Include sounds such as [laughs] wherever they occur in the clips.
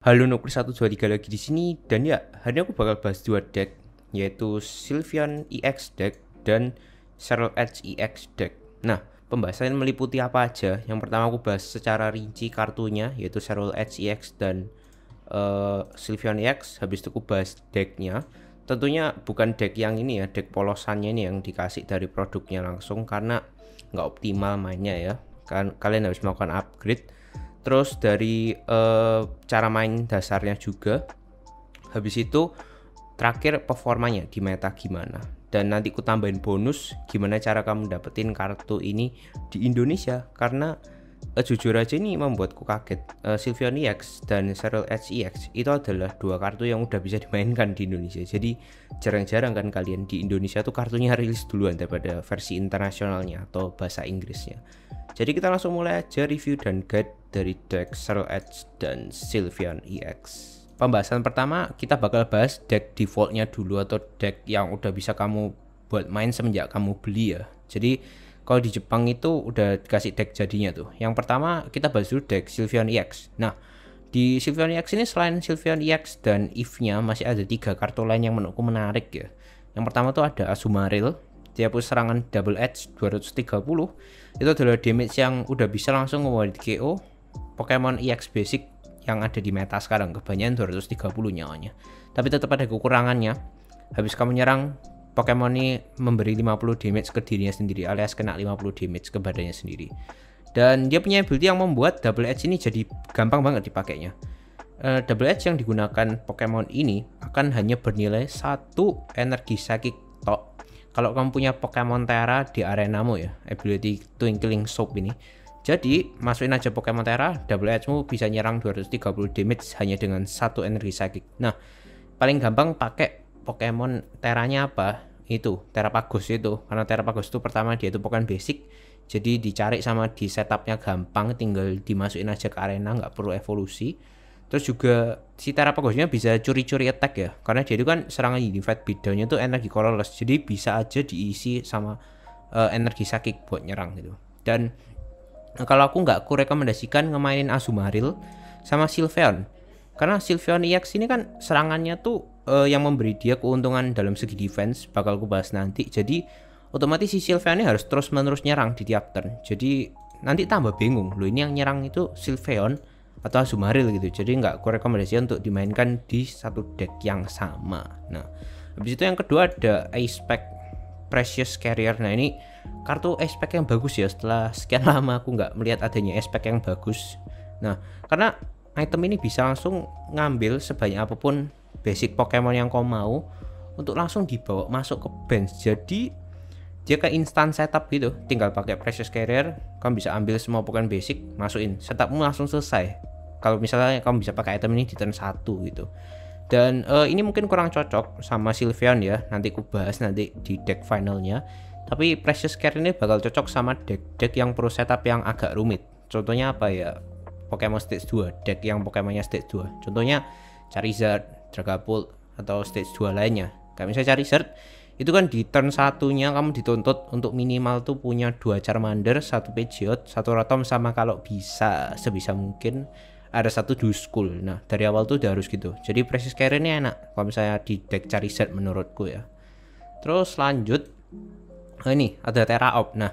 Halo Nuklir 123 lagi di sini dan ya hari ini aku bakal bahas dua deck yaitu Sylveon EX deck dan Cheryl Edge EX deck. Nah, pembahasan meliputi apa aja? Yang pertama aku bahas secara rinci kartunya yaitu Cheryl Edge EX dan uh, Sylveon EX, habis itu aku bahas decknya. Tentunya bukan deck yang ini ya, deck polosannya ini yang dikasih dari produknya langsung karena nggak optimal mainnya ya. Kan kalian harus melakukan upgrade terus dari uh, cara main dasarnya juga habis itu terakhir performanya di meta gimana dan nanti ku tambahin bonus gimana cara kamu dapetin kartu ini di Indonesia karena uh, jujur aja ini membuatku kaget uh, Sylveon EX dan Serial Edge EX itu adalah dua kartu yang udah bisa dimainkan di Indonesia jadi jarang-jarang kan kalian di Indonesia tuh kartunya rilis duluan daripada versi internasionalnya atau bahasa Inggrisnya jadi kita langsung mulai aja review dan guide dari deck Serial Edge dan Sylveon EX pembahasan pertama kita bakal bahas deck defaultnya dulu atau deck yang udah bisa kamu buat main semenjak kamu beli ya jadi kalau di Jepang itu udah dikasih deck jadinya tuh. Yang pertama kita bahas dulu deck Sylveon EX. Nah, di Sylveon EX ini selain Sylveon EX dan Eve-nya masih ada tiga kartu lain yang menurutku menarik ya. Yang pertama tuh ada Azumarill, dia punya serangan double edge 230. Itu adalah damage yang udah bisa langsung ngewarit KO Pokemon EX basic yang ada di meta sekarang kebanyakan 230 nyawanya. Tapi tetap ada kekurangannya. Habis kamu nyerang, Pokemon ini memberi 50 damage ke dirinya sendiri alias kena 50 damage ke badannya sendiri. Dan dia punya ability yang membuat double edge ini jadi gampang banget dipakainya. Uh, double edge yang digunakan Pokemon ini akan hanya bernilai satu energi psychic tok. Kalau kamu punya Pokemon Terra di arenamu ya, ability Twinkling Soap ini. Jadi, masukin aja Pokemon Terra, double edge-mu bisa nyerang 230 damage hanya dengan satu energi psychic. Nah, paling gampang pakai Pokemon teranya apa itu Terapagus itu karena Terapagus itu pertama dia itu Pokemon basic jadi dicari sama di setupnya gampang tinggal dimasukin aja ke arena nggak perlu evolusi terus juga si Terapagosnya bisa curi-curi attack ya karena dia itu kan serangan unified bidonnya itu energi colorless jadi bisa aja diisi sama uh, energi sakit buat nyerang gitu dan kalau aku nggak aku rekomendasikan ngemainin Azumaril sama Sylveon karena Sylveon EX ini kan serangannya tuh uh, yang memberi dia keuntungan dalam segi defense bakal gue bahas nanti. Jadi otomatis si Sylvia ini harus terus menerus nyerang di tiap turn. Jadi nanti tambah bingung loh ini yang nyerang itu Sylveon atau Azumaril gitu. Jadi nggak gue rekomendasi untuk dimainkan di satu deck yang sama. Nah habis itu yang kedua ada Ace Pack Precious Carrier. Nah ini kartu Ace Pack yang bagus ya setelah sekian [laughs] lama aku nggak melihat adanya Ace Pack yang bagus. Nah karena item ini bisa langsung ngambil sebanyak apapun basic Pokemon yang kau mau untuk langsung dibawa masuk ke bench jadi dia ke instant setup gitu tinggal pakai precious carrier kamu bisa ambil semua Pokemon basic masukin setupmu langsung selesai kalau misalnya kamu bisa pakai item ini di turn 1 gitu dan uh, ini mungkin kurang cocok sama Sylveon ya nanti aku bahas nanti di deck finalnya tapi precious care ini bakal cocok sama deck-deck yang pro setup yang agak rumit contohnya apa ya Pokemon stage 2 deck yang Pokemonnya stage 2 contohnya Charizard Dragapult atau stage 2 lainnya kayak misalnya set, itu kan di turn satunya kamu dituntut untuk minimal tuh punya dua Charmander, satu Pidgeot, satu Rotom sama kalau bisa sebisa mungkin ada satu Duskull. Nah dari awal tuh udah harus gitu. Jadi Precious Carry ini enak kalau misalnya di deck cari set menurutku ya. Terus lanjut, nah ini ada op. Nah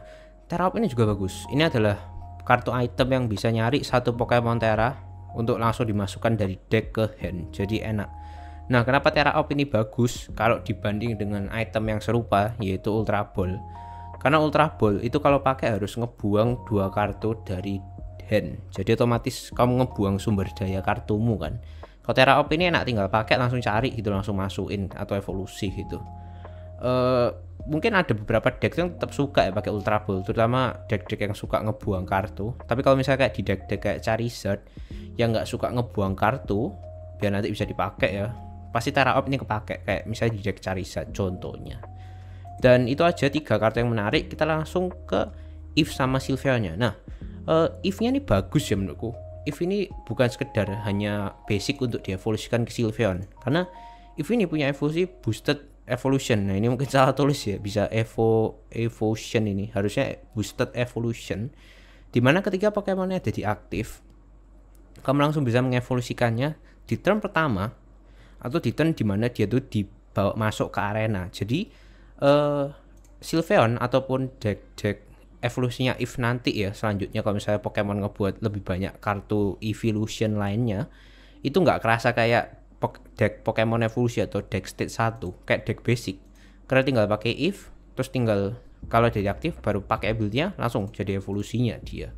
op ini juga bagus. Ini adalah kartu item yang bisa nyari satu Pokemon Terra untuk langsung dimasukkan dari deck ke hand. Jadi enak Nah, kenapa Terra Op ini bagus kalau dibanding dengan item yang serupa yaitu Ultra Ball? Karena Ultra Ball itu kalau pakai harus ngebuang dua kartu dari hand. Jadi otomatis kamu ngebuang sumber daya kartumu kan. Kalau Terra Op ini enak tinggal pakai langsung cari gitu langsung masukin atau evolusi gitu. Uh, mungkin ada beberapa deck yang tetap suka ya pakai Ultra Ball, terutama deck-deck yang suka ngebuang kartu. Tapi kalau misalnya kayak di deck-deck kayak Charizard yang nggak suka ngebuang kartu, biar nanti bisa dipakai ya pasti Tera up ini kepake kayak misalnya Jack Charizard contohnya dan itu aja tiga kartu yang menarik kita langsung ke If sama Silvianya nah uh, eh, If nya ini bagus ya menurutku If ini bukan sekedar hanya basic untuk dievolusikan ke Sylveon karena If ini punya evolusi boosted evolution nah ini mungkin [laughs] salah tulis ya bisa evo evolution ini harusnya boosted evolution dimana ketika Pokemonnya jadi aktif kamu langsung bisa mengevolusikannya di turn pertama atau di turn dimana dia tuh dibawa masuk ke arena. Jadi uh, Sylveon ataupun deck-deck evolusinya if nanti ya selanjutnya kalau misalnya Pokemon ngebuat lebih banyak kartu evolution lainnya itu nggak kerasa kayak po deck Pokemon evolusi atau deck state 1 kayak deck basic karena tinggal pakai if terus tinggal kalau jadi aktif baru pakai ability-nya langsung jadi evolusinya dia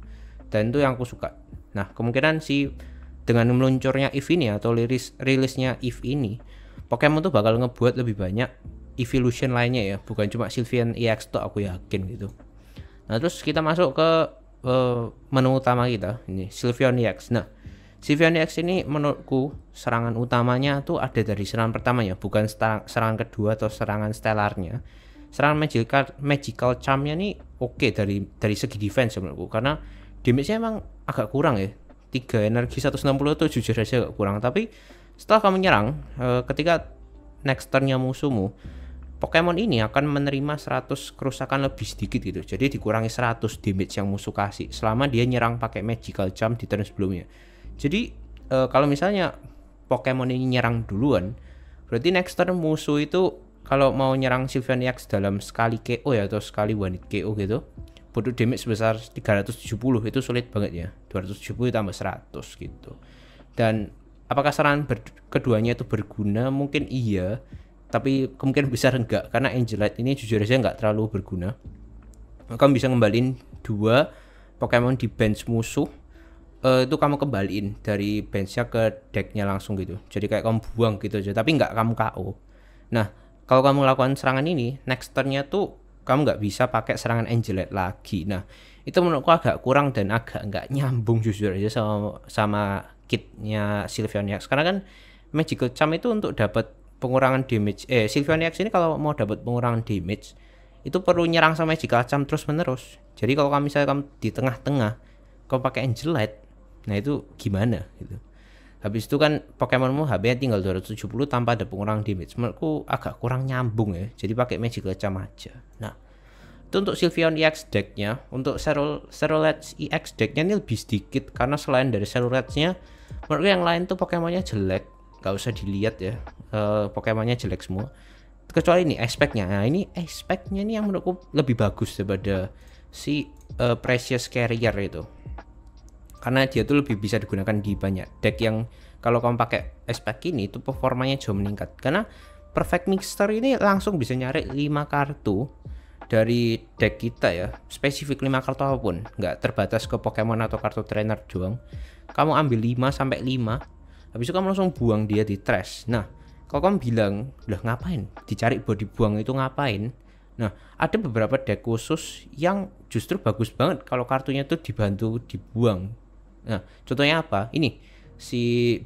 dan itu yang aku suka nah kemungkinan si dengan meluncurnya EV ini atau rilis rilisnya EV ini Pokemon tuh bakal ngebuat lebih banyak evolution lainnya ya bukan cuma Sylvian EX tuh aku yakin gitu nah terus kita masuk ke uh, menu utama kita ini Sylvian EX nah Sylvian EX ini menurutku serangan utamanya tuh ada dari serangan pertamanya, bukan serangan kedua atau serangan stellarnya serangan magical magical charmnya nih oke okay dari dari segi defense ya menurutku karena damage-nya emang agak kurang ya 3 energi 160 itu jujur aja gak kurang tapi setelah kamu menyerang eh, ketika next turnnya musuhmu Pokemon ini akan menerima 100 kerusakan lebih sedikit gitu jadi dikurangi 100 damage yang musuh kasih selama dia nyerang pakai magical jump di turn sebelumnya jadi eh, kalau misalnya Pokemon ini nyerang duluan berarti next turn musuh itu kalau mau nyerang Sylveon dalam sekali KO ya atau sekali one KO gitu bodoh damage sebesar 370 itu sulit banget ya 270 tambah 100 gitu dan apakah saran keduanya itu berguna mungkin iya tapi kemungkinan besar enggak karena Angelite ini jujur aja nggak terlalu berguna kamu bisa ngembalin dua Pokemon di bench musuh uh, itu kamu kembaliin dari benchnya ke decknya langsung gitu jadi kayak kamu buang gitu aja tapi nggak kamu KO nah kalau kamu lakukan serangan ini next turnnya tuh kamu nggak bisa pakai serangan angelet lagi nah itu menurutku agak kurang dan agak nggak nyambung jujur aja sama sama kitnya Sylveoniax karena kan magical charm itu untuk dapat pengurangan damage eh Sylveoniax ini kalau mau dapat pengurangan damage itu perlu nyerang sama magical charm terus menerus jadi kalau kamu misalnya kamu di tengah-tengah kamu pakai angelet nah itu gimana gitu Habis itu kan Pokemonmu HP-nya tinggal 270 tanpa ada pengurang damage. Menurutku agak kurang nyambung ya. Jadi pakai Magic Lecam aja. Nah, itu untuk Sylveon EX decknya. Untuk Serol Serolets EX decknya ini lebih sedikit karena selain dari Serolets-nya, menurutku yang lain tuh Pokemonnya jelek. Gak usah dilihat ya. Uh, Pokemonnya jelek semua. Kecuali ini aspeknya. Nah, ini aspeknya ini yang menurutku lebih bagus daripada si uh, Precious Carrier itu karena dia tuh lebih bisa digunakan di banyak deck yang kalau kamu pakai spek ini itu performanya jauh meningkat karena perfect mixer ini langsung bisa nyari 5 kartu dari deck kita ya spesifik 5 kartu apapun nggak terbatas ke Pokemon atau kartu trainer doang kamu ambil 5 sampai 5 habis itu kamu langsung buang dia di trash nah kalau kamu bilang udah ngapain dicari buat dibuang itu ngapain nah ada beberapa deck khusus yang justru bagus banget kalau kartunya tuh dibantu dibuang Nah, contohnya apa? Ini si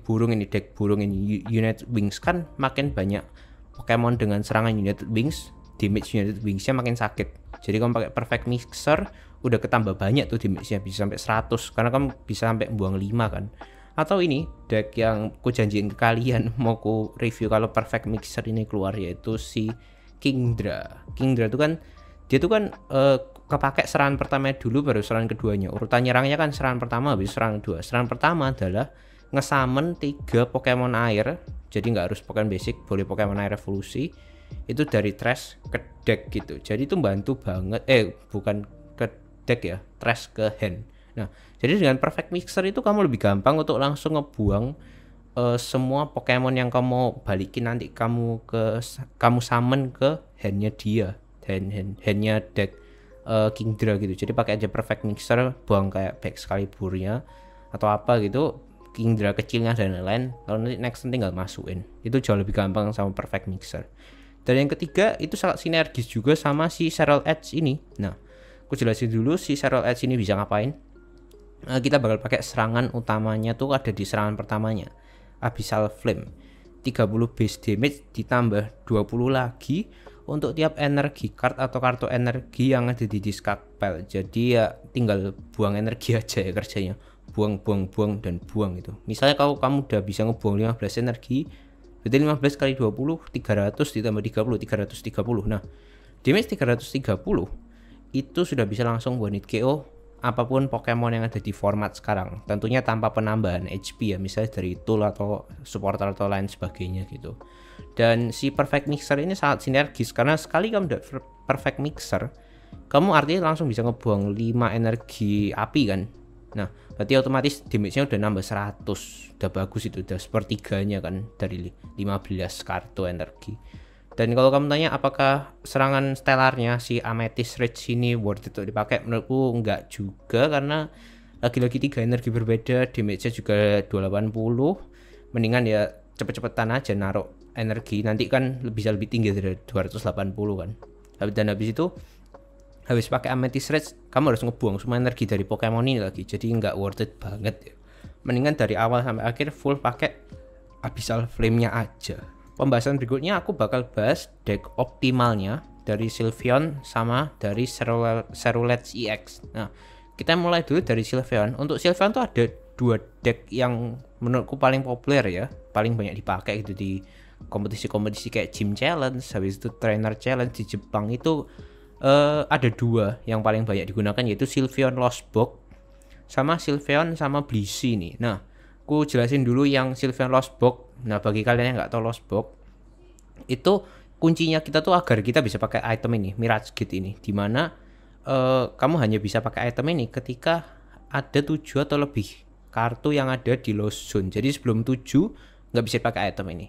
burung ini deck burung ini unit Wings kan makin banyak Pokemon dengan serangan unit Wings damage unit Wingsnya makin sakit jadi kamu pakai perfect mixer udah ketambah banyak tuh damage-nya bisa sampai 100 karena kamu bisa sampai buang 5 kan atau ini deck yang ku janjiin ke kalian [laughs] mau ku review kalau perfect mixer ini keluar yaitu si Kingdra Kingdra itu kan dia tuh kan uh, kepake serangan pertama dulu baru serangan keduanya. Urutan nyerangnya kan serangan pertama habis serangan kedua. Serangan pertama adalah ngesamen tiga Pokemon air. Jadi nggak harus Pokemon basic, boleh Pokemon air evolusi. Itu dari trash ke deck gitu. Jadi itu bantu banget eh bukan ke deck ya, trash ke hand. Nah, jadi dengan perfect mixer itu kamu lebih gampang untuk langsung ngebuang uh, semua Pokemon yang kamu balikin nanti kamu ke kamu summon ke handnya dia, hand hand handnya deck uh, eh, Kingdra gitu. Jadi pakai aja perfect mixer, buang kayak back sekali burnya atau apa gitu, Kingdra kecilnya dan lain-lain. Kalau nanti next tinggal masukin. Itu jauh lebih gampang sama perfect mixer. Dan yang ketiga itu sangat sinergis juga sama si Serral Edge ini. Nah, aku jelasin dulu si Serral Edge ini bisa ngapain. Nah, kita bakal pakai serangan utamanya tuh ada di serangan pertamanya. Abyssal Flame. 30 base damage ditambah 20 lagi untuk tiap energi card atau kartu energi yang ada di discard pile jadi ya tinggal buang energi [laughs] aja ya kerjanya buang buang buang dan buang itu misalnya kalau kamu udah bisa ngebuang 15 energi berarti 15 kali 20 300 ditambah 30 330 nah damage 330 itu sudah bisa langsung one hit KO apapun Pokemon yang ada di format sekarang. Tentunya tanpa penambahan HP ya, misalnya dari tool atau supporter atau lain sebagainya gitu. Dan si Perfect Mixer ini sangat sinergis karena sekali kamu udah Perfect Mixer, kamu artinya langsung bisa ngebuang 5 energi api kan. Nah, berarti otomatis damage-nya udah nambah 100. Udah bagus itu, udah sepertiganya kan dari 15 kartu energi. Dan kalau kamu tanya apakah serangan stellarnya si Amethyst Rage ini worth itu dipakai, menurutku enggak juga karena eh, lagi-lagi tiga energi berbeda, damage-nya juga 280. Mendingan ya cepet-cepetan aja naruh energi, nanti kan bisa lebih tinggi dari 280 kan. Dan habis itu habis pakai Amethyst Rage, kamu harus ngebuang semua energi dari Pokemon ini lagi, jadi enggak worth it banget. Ya. Mendingan dari awal sampai akhir full pakai Abyssal Flame-nya aja pembahasan berikutnya aku bakal bahas deck optimalnya dari Sylveon sama dari Cerulet EX. Nah, kita mulai dulu dari Sylveon. Untuk Sylveon tuh ada dua deck yang menurutku paling populer ya, paling banyak dipakai gitu di kompetisi-kompetisi kayak gym challenge, habis itu trainer challenge di Jepang itu uh, ada dua yang paling banyak digunakan yaitu Sylveon Lost Box sama Sylveon sama Blissey nih. Nah, aku jelasin dulu yang Lost Losbok. Nah, bagi kalian yang nggak tahu Losbok, itu kuncinya kita tuh agar kita bisa pakai item ini, Mirage Gate ini, dimana uh, eh, kamu hanya bisa pakai item ini ketika ada tujuh atau lebih kartu yang ada di Lost Zone. Jadi sebelum tujuh nggak bisa pakai item ini.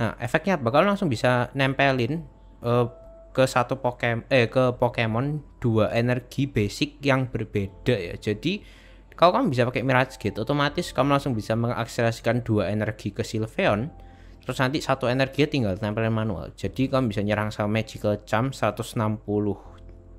Nah, efeknya apa? Kalau langsung bisa nempelin uh, ke satu Pokemon eh ke Pokemon dua energi basic yang berbeda ya. Jadi kalau kamu bisa pakai Mirage Gate, gitu, otomatis kamu langsung bisa mengakselerasikan dua energi ke Sylveon. Terus nanti satu energi tinggal tempelin manual. Jadi kamu bisa nyerang sama Magical Charm 160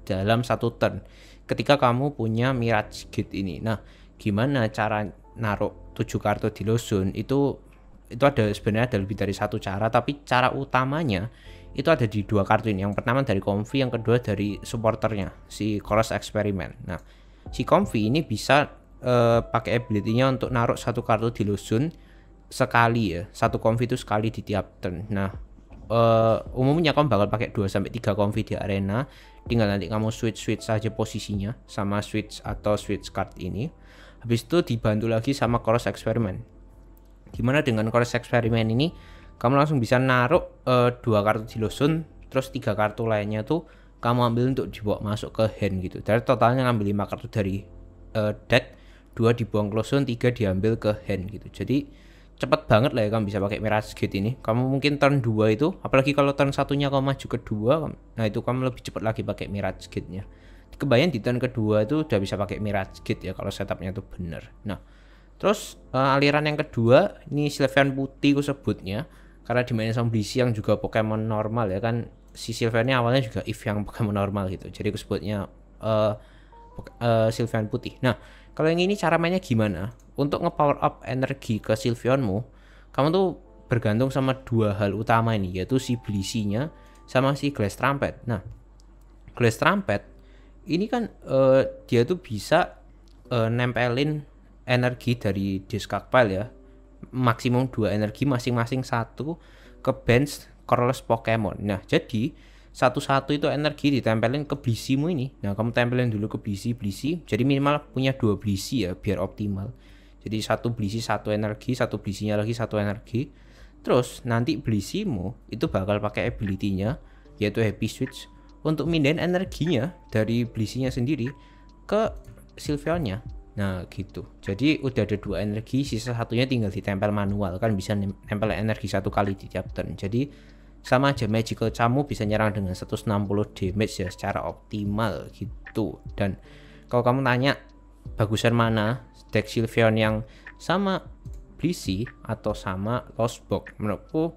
dalam satu turn. Ketika kamu punya Mirage Gate ini. Nah, gimana cara naruh tujuh kartu di Lozone itu itu ada sebenarnya ada lebih dari satu cara tapi cara utamanya itu ada di dua kartu ini yang pertama dari Comfy yang kedua dari supporternya si Chorus Experiment nah si Comfy ini bisa uh, pakai ability-nya untuk naruh satu kartu di lusun sekali ya satu konfi itu sekali di tiap turn nah uh, umumnya kamu bakal pakai 2 sampai tiga konfi di arena tinggal nanti kamu switch switch saja posisinya sama switch atau switch card ini habis itu dibantu lagi sama cross eksperimen gimana dengan cross eksperimen ini kamu langsung bisa naruh uh, dua kartu di lusun, terus tiga kartu lainnya tuh kamu ambil untuk dibawa masuk ke hand gitu dari totalnya ngambil lima kartu dari uh, deck dua dibuang close zone, tiga diambil ke hand gitu. Jadi cepat banget lah ya kamu bisa pakai mirage gate ini. Kamu mungkin turn 2 itu, apalagi kalau turn satunya kamu maju ke dua, nah itu kamu lebih cepat lagi pakai mirage gate-nya. Kebayang di turn kedua itu udah bisa pakai mirage gate ya kalau setupnya itu bener. Nah, terus uh, aliran yang kedua ini Sylveon putih aku sebutnya karena dimainin sama Blissey yang juga Pokemon normal ya kan si ini awalnya juga if yang Pokemon normal gitu. Jadi aku sebutnya uh, uh, Sylveon putih. Nah, kalau yang ini cara mainnya gimana? Untuk ngepower up energi ke Sylveonmu, kamu tuh bergantung sama dua hal utama ini, yaitu si Blisinya sama si Glass Trumpet. Nah, Glass Trumpet ini kan uh, dia tuh bisa uh, nempelin energi dari discard pile ya. Maksimum dua energi masing-masing satu ke bench Corless Pokemon. Nah, jadi satu-satu itu energi ditempelin ke blisimu ini. Nah, kamu tempelin dulu ke blisi blisi. Jadi minimal punya dua blisi ya biar optimal. Jadi satu blisi satu energi, satu blisinya lagi satu energi. Terus nanti blisimu itu bakal pakai ability-nya yaitu happy switch untuk mindahin energinya dari blisinya sendiri ke Sylveon-nya. Nah, gitu. Jadi udah ada dua energi, sisa satunya tinggal ditempel manual kan bisa nempel energi satu kali di tiap turn. Jadi sama aja magical kamu bisa nyerang dengan 160 damage ya secara optimal gitu dan kalau kamu tanya bagusan mana deck Sylveon yang sama Blissey atau sama Lost Book menurutku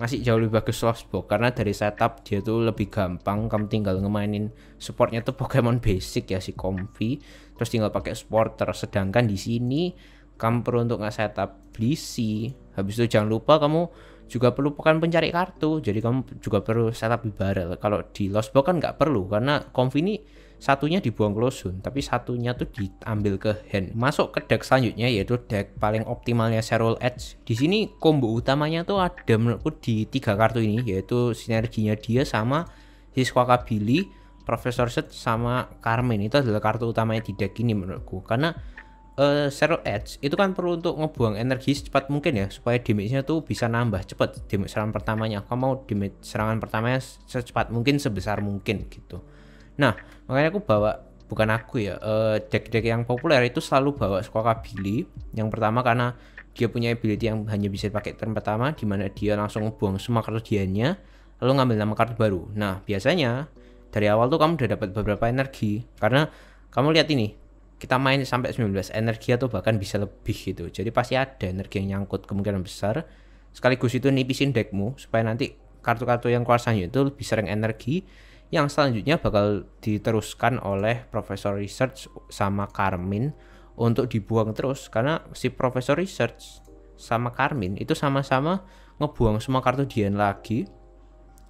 masih jauh lebih bagus Lost Book karena dari setup dia tuh lebih gampang kamu tinggal ngemainin supportnya tuh Pokemon basic ya si Comfy terus tinggal pakai supporter sedangkan di sini kamu perlu untuk nge-setup Blissey habis itu jangan lupa kamu juga perlu bukan pencari kartu jadi kamu juga perlu setup di barrel kalau di lost box kan nggak perlu karena conv ini satunya dibuang ke losun tapi satunya tuh diambil ke hand masuk ke deck selanjutnya yaitu deck paling optimalnya Serol Edge di sini combo utamanya tuh ada menurutku di tiga kartu ini yaitu sinerginya dia sama Siswaka Billy Profesor Set sama Carmen itu adalah kartu utamanya di deck ini menurutku karena uh, zero edge itu kan perlu untuk ngebuang energi secepat mungkin ya supaya damage-nya tuh bisa nambah cepat damage serangan pertamanya kamu mau damage serangan pertamanya secepat mungkin sebesar mungkin gitu nah makanya aku bawa bukan aku ya uh, deck-deck yang populer itu selalu bawa Billy yang pertama karena dia punya ability yang hanya bisa pakai turn pertama dimana dia langsung ngebuang semua kartu diannya lalu ngambil nama kartu baru nah biasanya dari awal tuh kamu udah dapat beberapa energi karena kamu lihat ini kita main sampai 19 energi atau bahkan bisa lebih gitu jadi pasti ada energi yang nyangkut kemungkinan besar sekaligus itu nipisin deckmu supaya nanti kartu-kartu yang keluar selanjutnya itu lebih sering energi yang selanjutnya bakal diteruskan oleh Profesor Research sama Carmin untuk dibuang terus karena si Profesor Research sama Carmin itu sama-sama ngebuang semua kartu Dian lagi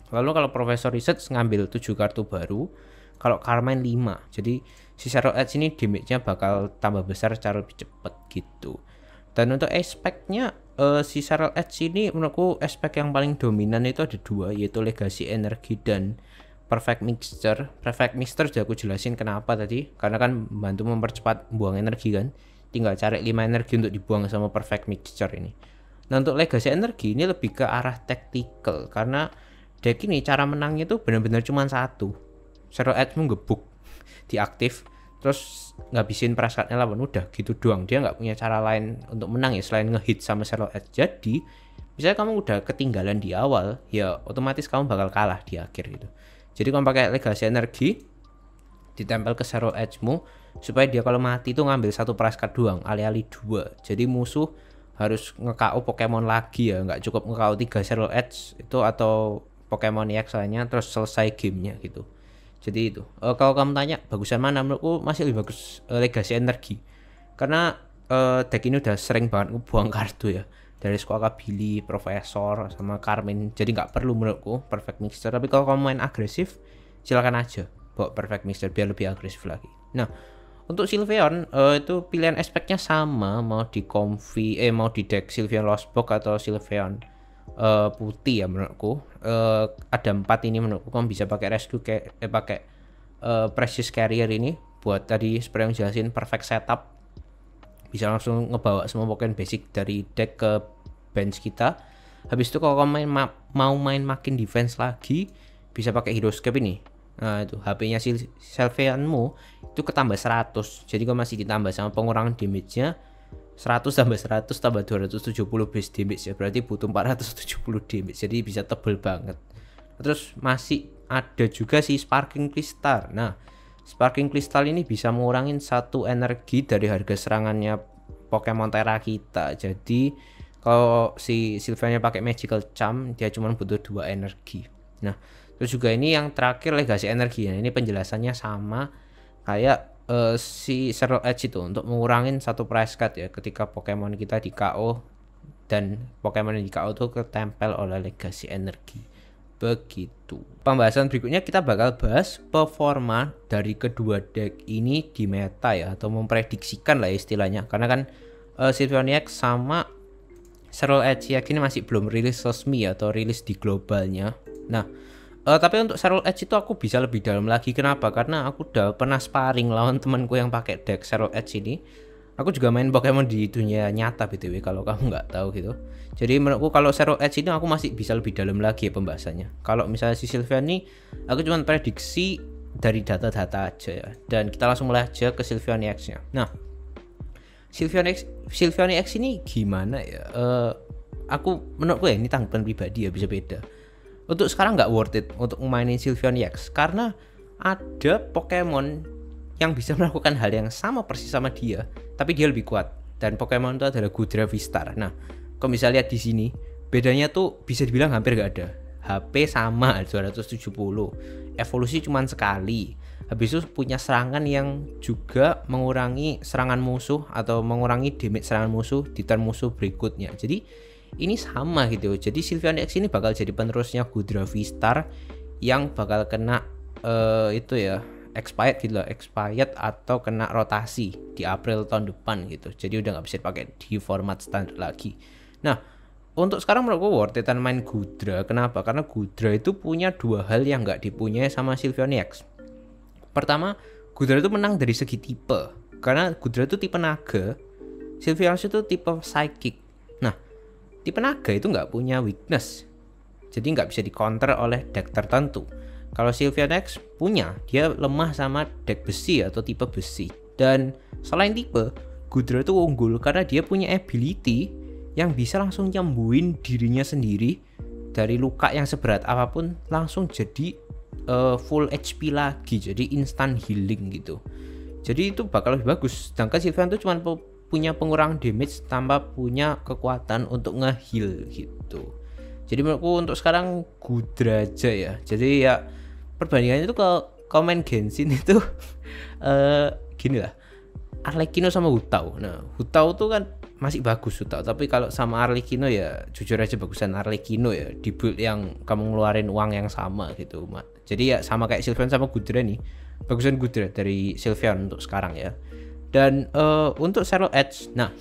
lalu kalau Profesor Research ngambil 7 kartu baru kalau Carmen 5 jadi si Sherlock Edge ini damage-nya bakal tambah besar secara lebih cepat gitu. Dan untuk aspeknya uh, eh, si Sherlock Edge ini menurutku aspek yang paling dominan itu ada dua yaitu legacy energi dan perfect mixture. Perfect mixture sudah aku jelasin kenapa tadi karena kan membantu mempercepat buang energi kan. Tinggal cari 5 energi untuk dibuang sama perfect mixture ini. Nah untuk legacy energi ini lebih ke arah tactical karena deck ini cara menangnya itu benar-benar cuma satu. Sherlock Edge menggebuk diaktif terus ngabisin perasaannya lawan udah gitu doang dia nggak punya cara lain untuk menang ya selain ngehit sama Charlotte Edge jadi misalnya kamu udah ketinggalan di awal ya otomatis kamu bakal kalah di akhir gitu jadi kamu pakai legasi energi ditempel ke Charlotte Edge mu supaya dia kalau mati itu ngambil satu praskat doang alih-alih dua jadi musuh harus nge Pokemon lagi ya nggak cukup nge-KO 3 Edge itu atau Pokemon EX lainnya terus selesai gamenya gitu jadi itu uh, kalau kamu tanya bagusan mana menurutku masih lebih bagus uh, legasi energi karena uh, deck ini udah sering banget buang kartu ya dari sekolah Billy, Profesor, sama Carmen jadi nggak perlu menurutku perfect mixture tapi kalau kamu main agresif silakan aja buat perfect mixture biar lebih agresif lagi nah untuk Sylveon uh, itu pilihan aspeknya sama mau di comfy eh mau di deck Sylveon Book atau Sylveon uh, putih ya menurutku uh, ada empat ini menurutku kamu bisa pakai rescue kayak eh, pakai uh, precious carrier ini buat tadi seperti yang jelasin perfect setup bisa langsung ngebawa semua pokoknya basic dari deck ke bench kita habis itu kalau kamu main ma mau main makin defense lagi bisa pakai Heroescape ini Nah itu HP-nya si Sylveonmu itu ketambah 100 jadi kau masih ditambah sama pengurangan damage-nya 100 tambah 100 tambah 270 base damage ya berarti butuh 470 damage jadi bisa tebel banget terus masih ada juga si sparking crystal nah sparking crystal ini bisa mengurangi satu energi dari harga serangannya Pokemon Terra kita jadi kalau si Sylveonnya pakai magical charm dia cuma butuh dua energi nah terus juga ini yang terakhir legasi energi nah, ini penjelasannya sama kayak uh, si Zero Edge itu untuk mengurangin satu price cut ya ketika Pokemon kita di KO dan Pokemon yang di KO itu ketempel oleh Legacy energi begitu. Pembahasan berikutnya kita bakal bahas performa dari kedua deck ini di meta ya atau memprediksikan lah istilahnya karena kan uh, eh, Sylveoniac sama Serol Edge ini masih belum rilis resmi ya atau rilis di globalnya. Nah, Uh, tapi untuk Serol Edge itu aku bisa lebih dalam lagi. Kenapa? Karena aku udah pernah sparring lawan temanku yang pakai deck Serol Edge ini. Aku juga main Pokemon di dunia nyata btw kalau kamu nggak tahu gitu. Jadi menurutku kalau Serol Edge ini aku masih bisa lebih dalam lagi ya pembahasannya. Kalau misalnya si Silviani, aku cuma prediksi dari data-data aja ya. Dan kita langsung mulai aja ke Silviani X-nya. Nah, Silviani X, Silviani X ini gimana ya? Uh, aku menurutku ya ini tanggapan pribadi ya bisa beda untuk sekarang nggak worth it untuk mainin Sylveon X karena ada Pokemon yang bisa [laughs] melakukan hal yang sama persis sama dia tapi dia lebih kuat dan Pokemon itu adalah Vistar. Nah, kau bisa lihat di sini bedanya tuh bisa dibilang hampir nggak ada. HP sama 270, [laughs] evolusi cuma sekali. Habis itu punya serangan yang juga mengurangi serangan musuh atau mengurangi damage serangan musuh di turn musuh berikutnya. Jadi ini sama gitu jadi Sylvian X ini bakal jadi penerusnya Gudra Vistar yang bakal kena uh, itu ya expired gitu loh expired atau kena rotasi di April tahun depan gitu jadi udah nggak bisa dipakai di format standar lagi nah untuk sekarang menurut gue worth it main Gudra kenapa karena Gudra itu punya dua hal yang nggak dipunyai sama Sylvian X pertama Gudra itu menang dari segi tipe karena Gudra itu tipe naga Sylvian itu tipe psychic tipe naga itu nggak punya weakness jadi nggak bisa dikonter oleh deck tertentu kalau Sylvia Dex punya dia lemah sama deck besi atau tipe besi dan selain tipe Gudra itu unggul karena dia punya ability yang bisa langsung nyembuhin dirinya sendiri dari luka yang seberat apapun langsung jadi uh, full HP lagi jadi instant healing gitu jadi itu bakal lebih bagus sedangkan Sylvia itu cuma punya pengurang damage tanpa punya kekuatan untuk ngeheal gitu jadi menurutku untuk sekarang Gudra aja ya jadi ya perbandingannya itu kalau komen Genshin [laughs] itu uh, gini lah Arlecchino sama Hutau nah Hutau tuh kan masih bagus Hutau tapi kalau sama Arlecchino ya jujur aja bagusan Arlecchino ya di build yang kamu ngeluarin uang yang sama gitu jadi ya sama kayak Sylveon sama Gudra nih bagusan Gudra dari Sylveon untuk sekarang ya dan uh, untuk serial Edge, nah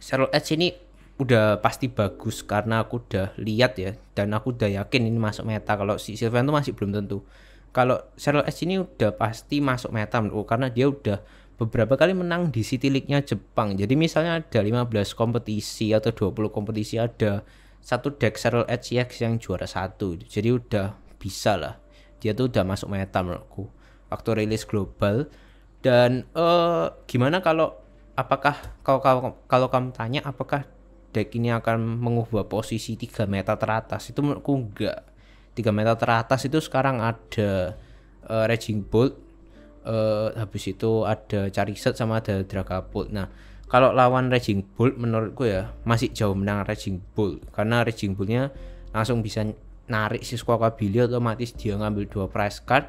serial Edge ini udah pasti bagus karena aku udah lihat ya dan aku udah yakin ini masuk meta kalau si Sylvan itu masih belum tentu kalau serial Edge ini udah pasti masuk meta menurutku karena dia udah beberapa kali menang di City League-nya Jepang jadi misalnya ada 15 kompetisi atau 20 kompetisi ada satu deck serial Edge CX yang juara satu jadi udah bisa lah dia tuh udah masuk meta menurutku waktu rilis global dan uh, gimana kalau apakah kalau, kalau kalau kamu tanya apakah deck ini akan mengubah posisi 3 meta teratas itu menurutku enggak. 3 meta teratas itu sekarang ada uh, Raging Bolt uh, habis itu ada Charizard sama ada Dragapult. Nah, kalau lawan Raging Bolt menurutku ya masih jauh menang Raging Bolt karena Raging Boltnya langsung bisa narik si Squawkabilia otomatis dia ngambil dua price card.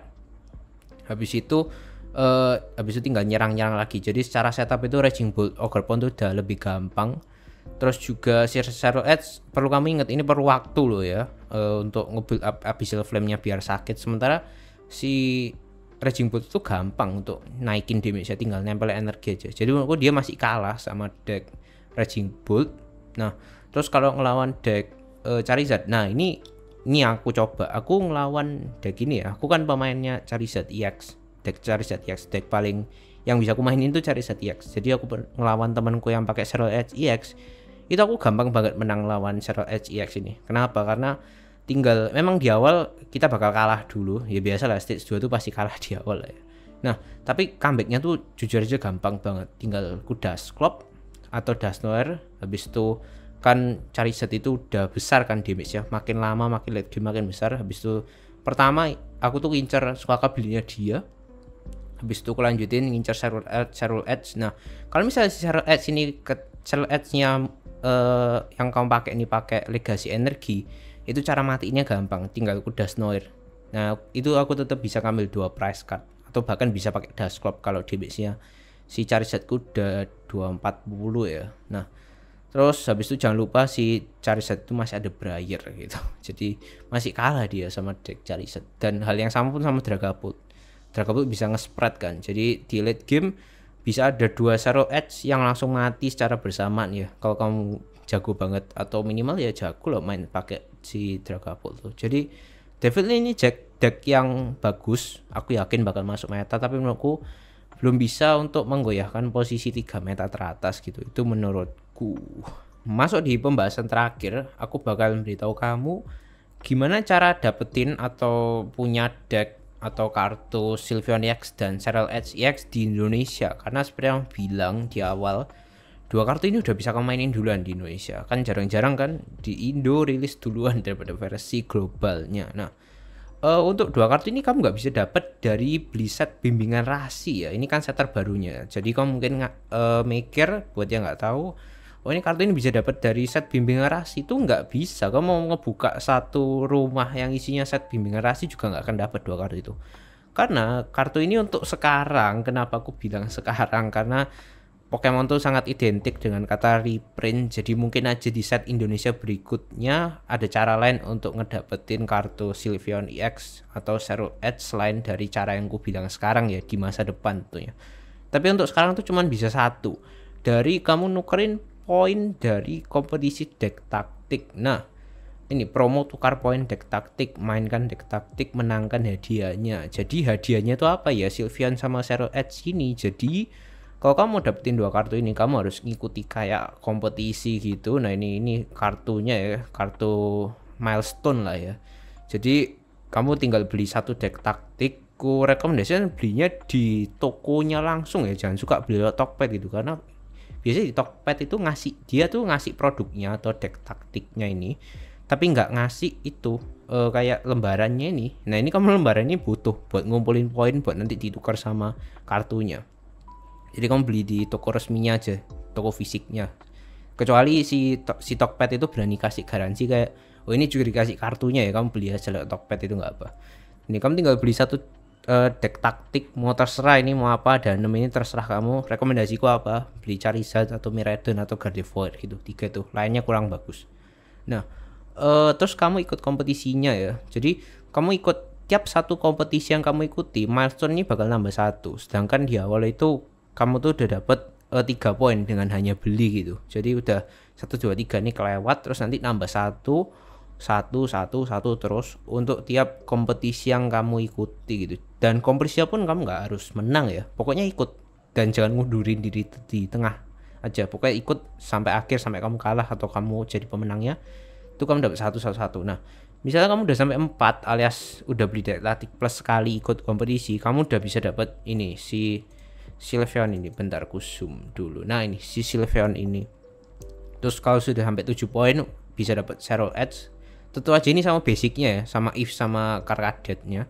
Habis itu Eh, habis itu tinggal nyerang-nyerang lagi. Jadi secara setup itu Raging bolt, Ogre Pond itu udah lebih gampang. Terus juga shadow Edge eh, perlu kamu ingat ini perlu waktu loh ya uh, untuk nge-build up Abyssal Flame-nya biar sakit. Sementara si Raging bolt itu gampang untuk naikin damage tinggal nempel energi aja. Jadi menurutku dia masih kalah sama deck Raging bolt. Nah, terus kalau ngelawan deck uh, Charizard. Nah, ini ini aku coba. Aku ngelawan deck ini ya. Aku kan pemainnya Charizard EX deck cari ZX deck paling yang bisa aku mainin tuh cari ZX jadi aku ngelawan temanku yang pakai Serol HEX itu aku gampang banget menang lawan Serol HEX ini kenapa karena tinggal memang di awal kita bakal kalah dulu ya biasa lah stage 2 tuh pasti kalah di awal ya nah tapi comebacknya tuh jujur aja gampang banget tinggal kudas klop atau dash noir habis itu kan cari set itu udah besar kan damage ya makin lama makin late makin besar habis itu pertama aku tuh incer suka belinya dia habis itu aku lanjutin ngincer serul Edge, serul Ads. Nah, kalau misalnya si Charles Edge ini ke Charles Edge-nya eh, yang kamu pakai ini pakai legasi energi, itu cara matiinnya gampang, tinggal aku dust noir. Nah, itu aku tetap bisa ngambil dua price card atau bahkan bisa pakai dust club kalau damage-nya si Charizard ku udah 240 ya. Nah, terus habis itu jangan lupa si Charizard itu masih ada Briar gitu. [laughs] Jadi masih kalah dia sama deck Charizard dan hal yang sama pun sama Dragapult Dragapult bisa nge-spread kan. Jadi di late game bisa ada dua Shadow Edge yang langsung mati secara bersamaan ya. Kalau kamu jago banget atau minimal ya jago loh main pakai si Dragapult tuh. Jadi definitely ini deck deck yang bagus. Aku yakin bakal masuk meta tapi menurutku belum bisa untuk menggoyahkan posisi 3 meta teratas gitu. Itu menurutku. Masuk di pembahasan terakhir, aku bakal memberitahu kamu gimana cara dapetin atau punya deck atau kartu Sylveon EX dan Cheryl Edge EX di Indonesia karena seperti yang bilang di awal dua kartu ini udah bisa kamu mainin duluan di Indonesia kan jarang-jarang kan di Indo rilis duluan [laughs] daripada versi globalnya nah uh, untuk dua kartu ini kamu nggak bisa dapat dari beli set bimbingan rahasia ini kan set terbarunya jadi kamu mungkin uh, mikir buat yang nggak tahu oh ini kartu ini bisa dapat dari set bimbingan rasi itu nggak bisa kamu mau ngebuka satu rumah yang isinya set bimbingan rasi juga nggak akan dapat dua kartu itu karena kartu ini untuk sekarang kenapa aku bilang [laughs] sekarang karena Pokemon tuh sangat identik dengan kata reprint jadi mungkin aja di set Indonesia berikutnya ada cara lain untuk ngedapetin kartu Sylveon EX atau Seru Edge selain dari cara yang ku bilang sekarang ya di masa depan tuh ya. tapi untuk sekarang tuh cuman bisa satu dari kamu nukerin poin dari kompetisi deck taktik. Nah, ini promo tukar poin deck taktik, mainkan deck taktik, menangkan hadiahnya. Jadi hadiahnya itu apa ya? Sylvian sama Zero Edge ini. Jadi kalau kamu dapetin dua kartu ini, kamu harus ngikuti kayak kompetisi gitu. Nah, ini ini kartunya ya, kartu milestone lah ya. Jadi kamu tinggal beli satu deck taktik ku rekomendasikan belinya di tokonya langsung ya jangan suka beli Tokped gitu karena biasanya di Tokped itu ngasih dia tuh ngasih produknya atau deck taktiknya ini tapi nggak ngasih itu uh, kayak lembarannya ini nah ini kamu lembarannya butuh buat ngumpulin poin buat nanti ditukar sama kartunya jadi kamu beli di toko resminya aja toko fisiknya kecuali si si Tokped itu berani kasih garansi kayak oh ini juga dikasih kartunya ya kamu beli aja lewat Tokped itu nggak apa ini kamu tinggal beli satu uh, deck taktik mau terserah ini mau apa dan ini terserah kamu rekomendasiku apa beli Charizard atau Miraidon atau Gardevoir gitu tiga itu lainnya kurang bagus nah uh, terus kamu ikut kompetisinya ya jadi kamu ikut tiap satu kompetisi yang kamu ikuti milestone ini bakal nambah satu sedangkan di awal itu kamu tuh udah dapet eh, tiga uh, poin dengan hanya beli gitu jadi udah satu dua tiga nih kelewat terus nanti nambah satu satu satu satu terus untuk tiap kompetisi yang kamu ikuti gitu dan kompetisi pun kamu nggak harus menang ya pokoknya ikut dan jangan ngundurin diri di tengah aja pokoknya ikut sampai akhir sampai kamu kalah atau kamu jadi pemenangnya itu kamu dapat satu satu satu nah misalnya kamu udah sampai empat alias udah beli detik plus sekali ikut kompetisi kamu udah bisa dapat ini si Silveon ini bentar kusum dulu nah ini si Silveon ini terus kalau sudah sampai tujuh poin bisa dapat Zero Edge tentu aja ini sama basicnya ya sama if sama karkadetnya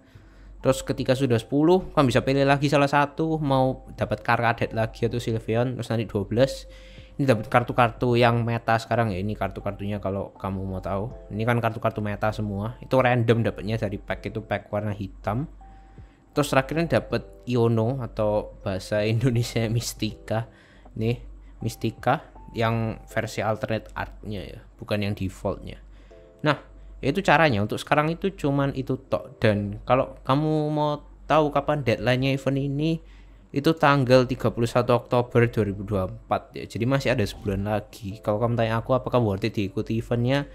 terus ketika sudah 10 kan bisa pilih lagi salah satu mau dapat karkadet lagi atau Sylveon terus nanti 12 ini dapat kartu-kartu yang meta sekarang ya ini kartu-kartunya kalau kamu mau tahu ini kan kartu-kartu meta semua itu random dapatnya dari pack itu pack warna hitam terus terakhirnya dapat Iono atau bahasa [laughs] Indonesia Mistika nih Mistika yang versi alternate artnya ya bukan yang defaultnya nah itu caranya untuk sekarang itu cuman itu tok dan kalau kamu mau tahu kapan deadline-nya event ini itu tanggal 31 Oktober 2024 ya jadi masih ada sebulan lagi kalau kamu tanya aku apakah worth it diikuti eventnya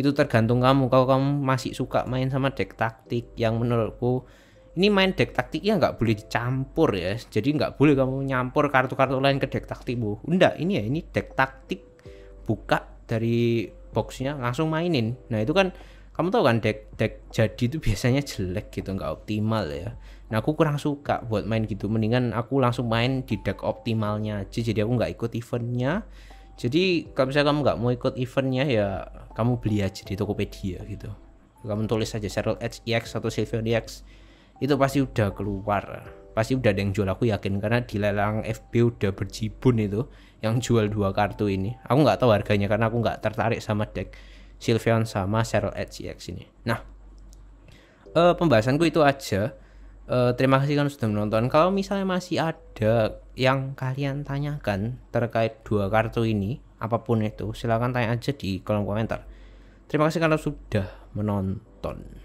itu tergantung kamu kalau kamu masih suka main sama deck taktik yang menurutku ini main deck taktiknya nggak boleh dicampur ya jadi nggak boleh kamu nyampur kartu-kartu lain ke deck taktikmu enggak ini ya ini deck taktik buka dari boxnya langsung mainin nah itu kan kamu tahu kan deck deck jadi itu biasanya jelek gitu nggak optimal ya nah aku kurang suka buat main gitu mendingan aku langsung main di deck optimalnya aja jadi aku nggak ikut eventnya jadi kalau misalnya kamu nggak mau ikut eventnya ya kamu beli aja di Tokopedia gitu kamu tulis aja Cheryl e X atau Silver EX itu pasti udah keluar pasti udah ada yang jual aku yakin karena di lelang FB udah berjibun itu yang jual dua kartu ini. Aku nggak tahu harganya karena aku nggak tertarik sama deck Sylveon sama Cheryl HCX ini. Nah, uh, pembahasanku itu aja. Uh, terima kasih kan sudah menonton. Kalau misalnya masih ada yang kalian tanyakan terkait dua kartu ini, apapun itu, silahkan tanya aja di kolom komentar. Terima kasih karena sudah menonton.